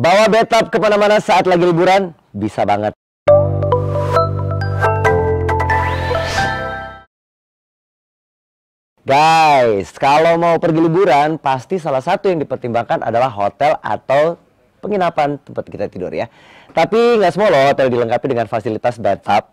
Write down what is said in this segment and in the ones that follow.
Bawa bathtub kemana-mana saat lagi liburan? Bisa banget. Guys, kalau mau pergi liburan, pasti salah satu yang dipertimbangkan adalah hotel atau penginapan tempat kita tidur ya. Tapi nggak semua loh hotel dilengkapi dengan fasilitas bathtub.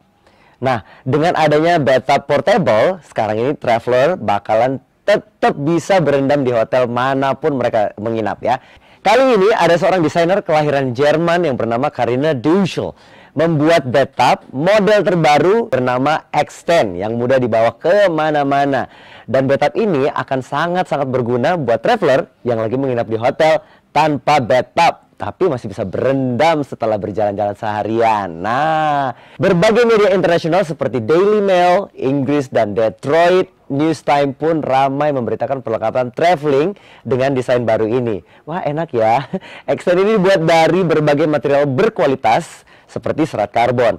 Nah, dengan adanya bathtub portable, sekarang ini traveler bakalan tetap bisa berendam di hotel manapun mereka menginap ya. Kali ini ada seorang desainer kelahiran Jerman yang bernama Karina Duschel membuat bathtub model terbaru bernama X10 yang mudah dibawa kemana-mana. Dan bathtub ini akan sangat-sangat berguna buat traveler yang lagi menginap di hotel tanpa bathtub tapi masih bisa berendam setelah berjalan-jalan seharian. Nah, berbagai media internasional seperti Daily Mail, Inggris, dan Detroit News Time pun ramai memberitakan perlengkapan traveling dengan desain baru ini. Wah enak ya, Extend ini dibuat dari berbagai material berkualitas seperti serat karbon.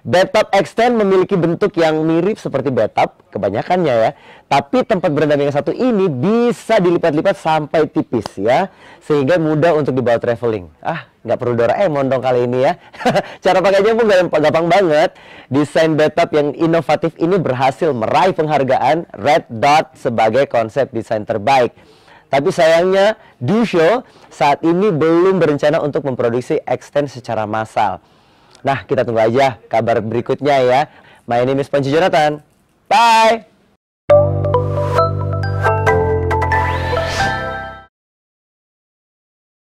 Bathtub extend memiliki bentuk yang mirip seperti bathtub kebanyakannya ya. Tapi tempat berendam yang satu ini bisa dilipat-lipat sampai tipis ya. Sehingga mudah untuk dibawa traveling. Ah, nggak perlu Doraemon dong kali ini ya. Cara pakainya pun gampang banget. Desain bathtub yang inovatif ini berhasil meraih penghargaan Red Dot sebagai konsep desain terbaik. Tapi sayangnya, Dusho saat ini belum berencana untuk memproduksi extend secara massal. Nah, kita tunggu aja kabar berikutnya ya. My name is Ponci Jonathan. Bye!